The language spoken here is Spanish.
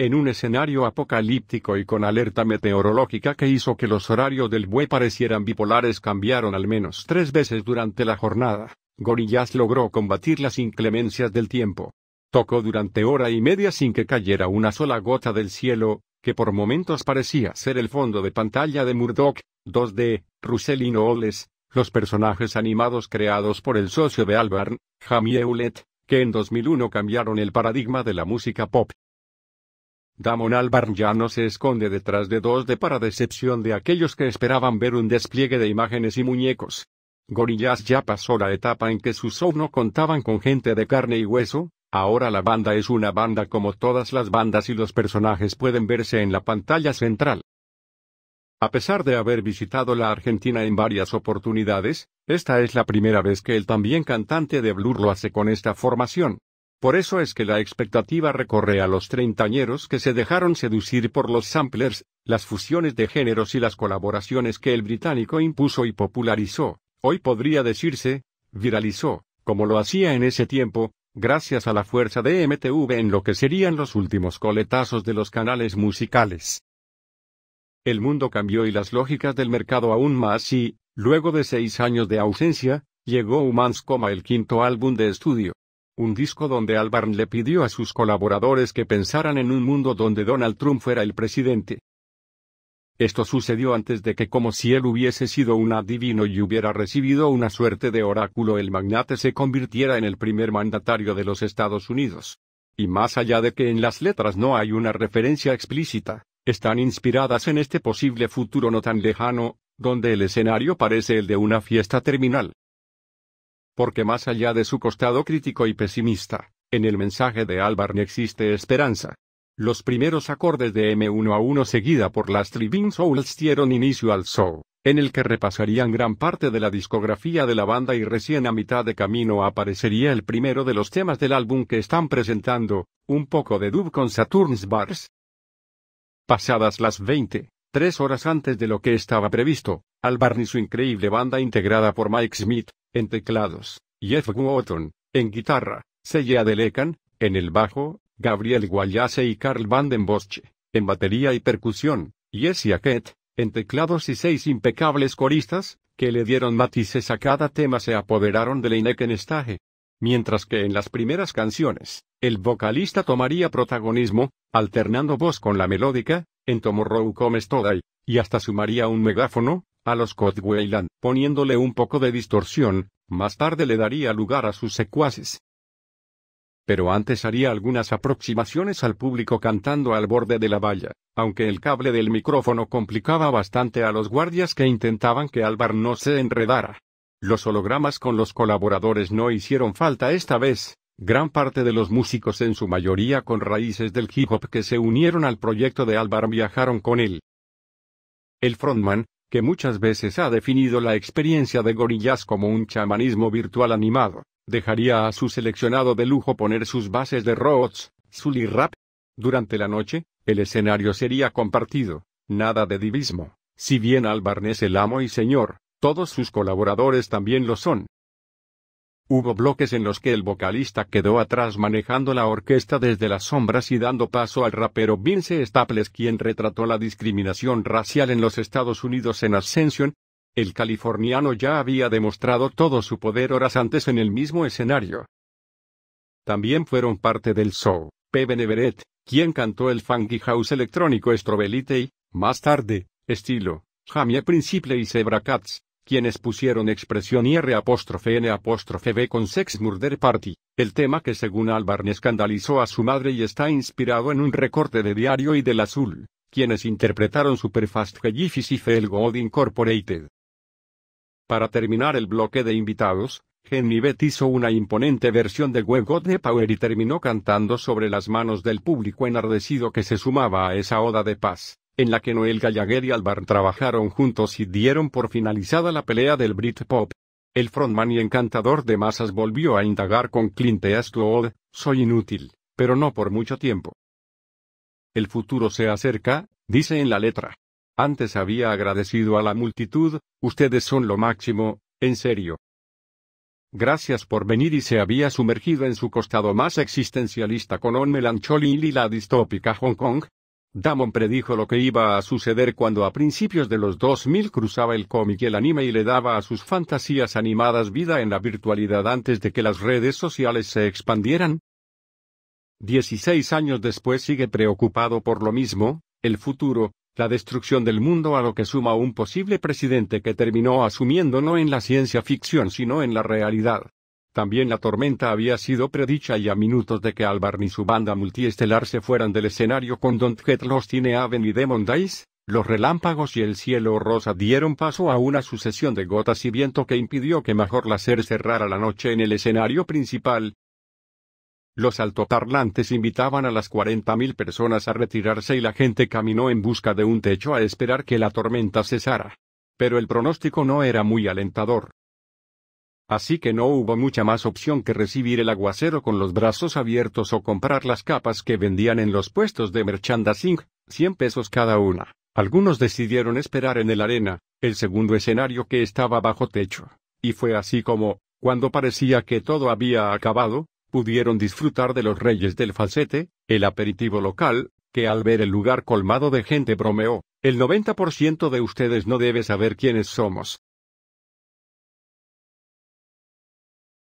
en un escenario apocalíptico y con alerta meteorológica que hizo que los horarios del buey parecieran bipolares cambiaron al menos tres veces durante la jornada, Gorillaz logró combatir las inclemencias del tiempo. Tocó durante hora y media sin que cayera una sola gota del cielo, que por momentos parecía ser el fondo de pantalla de Murdoch, 2D, Russell oles los personajes animados creados por el socio de Albarn, Jamie Hewlett, que en 2001 cambiaron el paradigma de la música pop. Damon Albarn ya no se esconde detrás de dos de para decepción de aquellos que esperaban ver un despliegue de imágenes y muñecos. Gorillaz ya pasó la etapa en que sus shows no contaban con gente de carne y hueso, ahora la banda es una banda como todas las bandas y los personajes pueden verse en la pantalla central. A pesar de haber visitado la Argentina en varias oportunidades, esta es la primera vez que el también cantante de Blur lo hace con esta formación. Por eso es que la expectativa recorre a los treintañeros que se dejaron seducir por los samplers, las fusiones de géneros y las colaboraciones que el británico impuso y popularizó, hoy podría decirse, viralizó, como lo hacía en ese tiempo, gracias a la fuerza de MTV en lo que serían los últimos coletazos de los canales musicales. El mundo cambió y las lógicas del mercado aún más y, luego de seis años de ausencia, llegó Humans el quinto álbum de estudio un disco donde Albarn le pidió a sus colaboradores que pensaran en un mundo donde Donald Trump fuera el presidente. Esto sucedió antes de que como si él hubiese sido un adivino y hubiera recibido una suerte de oráculo el magnate se convirtiera en el primer mandatario de los Estados Unidos. Y más allá de que en las letras no hay una referencia explícita, están inspiradas en este posible futuro no tan lejano, donde el escenario parece el de una fiesta terminal porque más allá de su costado crítico y pesimista, en el mensaje de Albarn existe esperanza. Los primeros acordes de M1 a 1 seguida por las Living Souls dieron inicio al show, en el que repasarían gran parte de la discografía de la banda y recién a mitad de camino aparecería el primero de los temas del álbum que están presentando, un poco de dub con Saturn's Bars. Pasadas las 20, tres horas antes de lo que estaba previsto, Albarn y su increíble banda integrada por Mike Smith, en teclados, Jeff Wotton, en guitarra, de Delecan, en el bajo, Gabriel Guayase y Carl Van den en batería y percusión, Jesse Aket, en teclados y seis impecables coristas, que le dieron matices a cada tema se apoderaron de Leineken en Mientras que en las primeras canciones, el vocalista tomaría protagonismo, alternando voz con la melódica, en Tomorrow Comes Today, y hasta sumaría un megáfono, a los Codwayland, poniéndole un poco de distorsión, más tarde le daría lugar a sus secuaces. Pero antes haría algunas aproximaciones al público cantando al borde de la valla, aunque el cable del micrófono complicaba bastante a los guardias que intentaban que Álvar no se enredara. Los hologramas con los colaboradores no hicieron falta esta vez, Gran parte de los músicos en su mayoría con raíces del hip hop que se unieron al proyecto de Alvar viajaron con él. El frontman, que muchas veces ha definido la experiencia de Gorillaz como un chamanismo virtual animado, dejaría a su seleccionado de lujo poner sus bases de Rhodes, Zully Rap. Durante la noche, el escenario sería compartido, nada de divismo. Si bien Albarn es el amo y señor, todos sus colaboradores también lo son, Hubo bloques en los que el vocalista quedó atrás manejando la orquesta desde las sombras y dando paso al rapero Vince Staples quien retrató la discriminación racial en los Estados Unidos en Ascension. El californiano ya había demostrado todo su poder horas antes en el mismo escenario. También fueron parte del show, Pebe Everett, quien cantó el funky house electrónico Strobelite y, más tarde, estilo, Jamie Principle y Zebra Katz quienes pusieron expresión IR-N-B con Sex Murder Party, el tema que según Albarn escandalizó a su madre y está inspirado en un recorte de Diario y del Azul, quienes interpretaron Superfast Jellyfish y Fel God Incorporated. Para terminar el bloque de invitados, Henry Beth hizo una imponente versión de We God the Power y terminó cantando sobre las manos del público enardecido que se sumaba a esa oda de paz en la que Noel Gallagher y Albarn trabajaron juntos y dieron por finalizada la pelea del Britpop. El frontman y encantador de masas volvió a indagar con Clint Eastwood, soy inútil, pero no por mucho tiempo. El futuro se acerca, dice en la letra. Antes había agradecido a la multitud, ustedes son lo máximo, en serio. Gracias por venir y se había sumergido en su costado más existencialista con On Melancholy y la distópica Hong Kong, Damon predijo lo que iba a suceder cuando a principios de los 2000 cruzaba el cómic y el anime y le daba a sus fantasías animadas vida en la virtualidad antes de que las redes sociales se expandieran. Dieciséis años después sigue preocupado por lo mismo, el futuro, la destrucción del mundo a lo que suma un posible presidente que terminó asumiendo no en la ciencia ficción sino en la realidad. También la tormenta había sido predicha y a minutos de que Albarn y su banda multiestelar se fueran del escenario con Don't Get Lost in Heaven y Demon los relámpagos y el cielo rosa dieron paso a una sucesión de gotas y viento que impidió que mejor Lacer cerrara la noche en el escenario principal. Los altoparlantes invitaban a las 40.000 personas a retirarse y la gente caminó en busca de un techo a esperar que la tormenta cesara. Pero el pronóstico no era muy alentador. Así que no hubo mucha más opción que recibir el aguacero con los brazos abiertos o comprar las capas que vendían en los puestos de merchandising, 100 pesos cada una. Algunos decidieron esperar en el arena, el segundo escenario que estaba bajo techo. Y fue así como, cuando parecía que todo había acabado, pudieron disfrutar de los reyes del falsete, el aperitivo local, que al ver el lugar colmado de gente bromeó, el 90% de ustedes no debe saber quiénes somos.